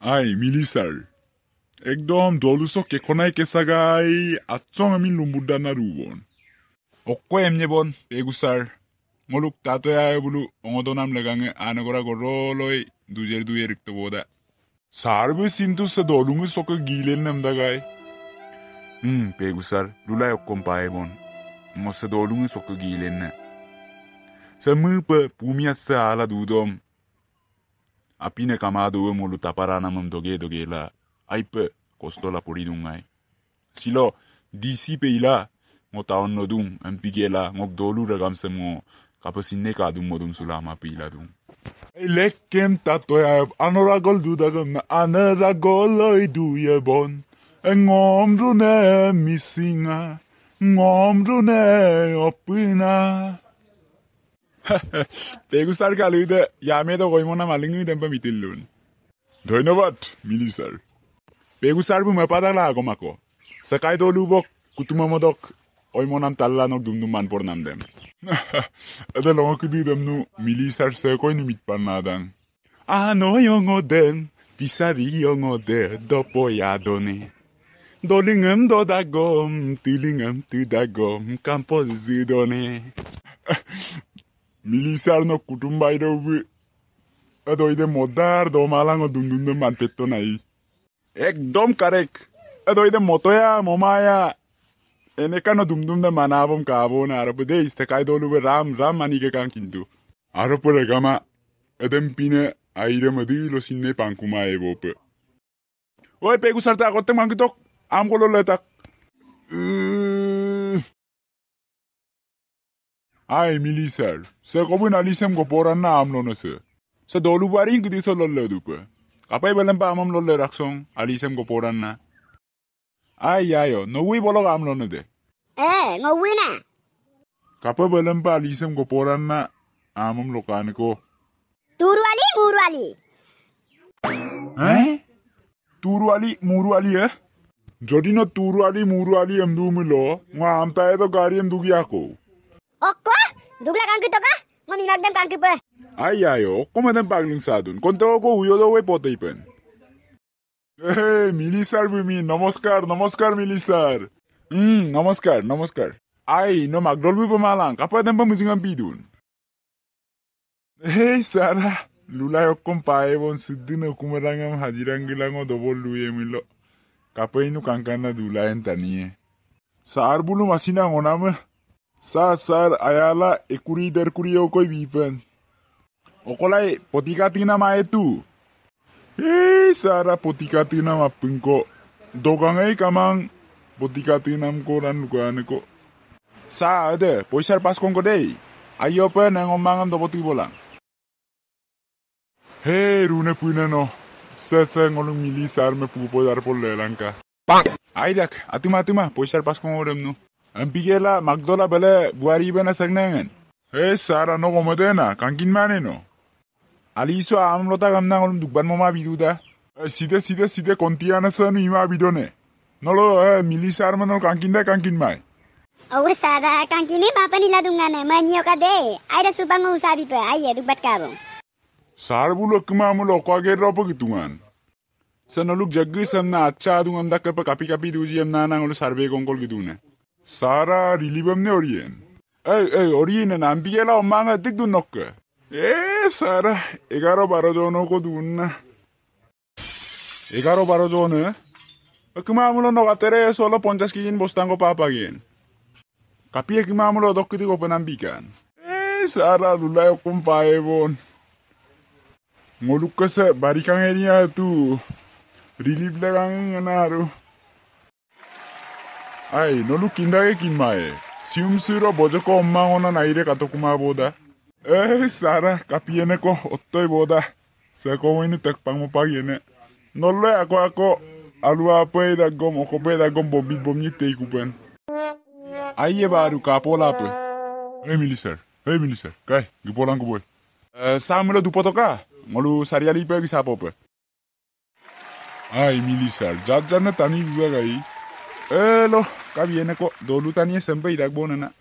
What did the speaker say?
Ay, mili sir. Ekdom doluso ke konay kesagay at song amin lumbuda na ruwon. Okko emnye bon, pegu sir. Moluk tato ya bulu ongodo nam lagange anagora goroloy dujer duye rikta boda. Sarbe sintu sa dolungu soka gilen namdagay. Hmm, pegu sir. Lulay okkom pae bon. Ngosa dolungu soka gilen na. Sa mıpa pumiyatsa ala dudom. apine camadu omul taparana măm doge doge la, aipe, aipă, puri polidungai. Silo, disipe ila, ngota onno dum, împige la, ngok dolură cam să mo, capă sineca dum modum sulam apila dum. Leckem tatoia, anoragol dudagam, anoragoloi duie bon, ngom rune misinga, ngom rune opina. Pegu স্যারকে আলু দে ইয়ামে তো কইমো না মালিং দেম পা মিতিল লুন ধন্যবাদ মিলি স্যার পেগু স্যার বু মেপা দাগলা আগমাকো সকাই দোলু বক কুতুম মদক অইমো নাম তাল্লা নক দুমদুম মানপর নাম দেম এদে লঙ্কি দুই দেম নু মিলি স্যার সে কই নি মিত পার না দান আহা নয়ং ও দেন পিসারি ইয়ং ও দে দপয়া দনে দলিঙম দদাগম তিলিঙম তুদাগম কাম্পল জিদনে මිනිසාරන කුටුම්බයිරව්ව ඇදොයිද මොද්දාර් දෝමාලාංග දුන්දුන්ද මන් පෙත්තොනයි. එක්ඩොම් කරෙක් ඇදොයිද මොතොයා මොමායා එනකන දුම්දුම්ද මනාවම් කාබෝන අරපද ස්තකයිදෝළුව රාම් රම් අනිකකං කින්තු. අරපොරගම ඇදම් පින අයිරමදී ලොසින්නේ පංකුමායවෝප. ඔය පෙකු සර්තා කොත්ත මංකිතොක් අම්කොලොල්ල ඇතක්. Hai, Milisar. Să cobun alisem goporan na am lonăsă. Să dolu barin câti să lolle după. Apai belem pa amam lolle raxon, alisem goporan na. Ai, ai, o, no ui bolog am lonăde. E, no ui na. Kapă alisem goporan na, amam locanico. Turuali, muruali. Eh? Turuali, muruali, eh? Jodino turuali, muruali em dumilo, nga amtae to gari em dugiako. Okwa? Dugla kang kito ka? Maminag dem kang kipe. Ay ayo, kuma dem pangling sa dun. Kontro ko uyo do we pote ipen. Eh, Milisar bumi, namaskar, namaskar Milisar. Hmm, namaskar, namaskar. Ay, no magdol bumi pamalang, kapwa dem pamusingan bidun. Hey Sara, lula yo kumpae bon sudin o kumarangam hajirangilang o dobol luye milo. Kapwa inu kankana dula entanie. Saar bulu masinang onamah sasar ayala ekuri der kurio koi bipen okolai potika nama ma etu hei sara potika tina ma pingko dogangai kamang potika tina mko ran sa ade poisar pas kongko dei ayo pe nang omangam bolang hei rune puina no sese ngolung mili sar me pupo dar por Pang, Bang! atima atima, poisar pas kongko Ampigela Magdola bale buari bana sagnangen. He sara no komodena kankin maneno. Aliso amlota gamna ngolum dukban moma biduda. Eh, side side side kontiana san ima bidone. Nolo he eh, mili sarmanol kankin da kankin mai. Oh, sara kankin ne papa nila dungane manio ka de. Aida subang usabi pe aye dukbat kabong. Sar bulo kuma mulo kwa ropo gitungan. Sanoluk jaggi samna acha adungam dakka pa kapi kapi duji amna nangolu sarbe gongkol gidune. Sara rilibamne orien. Ay, ay, orien an ambigela o manga dik dun nokka. Eh, Sara, egaro baro jono ko dunna. Egaro baro jono? Akimamulo no katere solo ponchas kijin bostango papagin. Kapie lo dokki dik open ambikan. Eh, Sara lulayo kumpaebon. Ngolukka sa barikang eria tu. Rilib lagang nganaruh. 아이 너루 긴다게 긴마에 시음스러 보조코 엄마오나 나이레 가토쿠마보다 에이 사라 까피에네코 오토이보다 세코모이니 택방모 파기에네 놀래 아코 아코 알루아 아포에다 곰 오코페다 곰 봄빗 봄니 테이쿠펜 아이에 바루 까폴아프 에밀리셀 에밀리셀 가이 그보랑 그보이 사무로 두포토카 몰루 사리알이 베기사포페 아이 밀리셀 자자네 타니 구가가이 elo kabiyene ko dolutan sampai sembe idak na.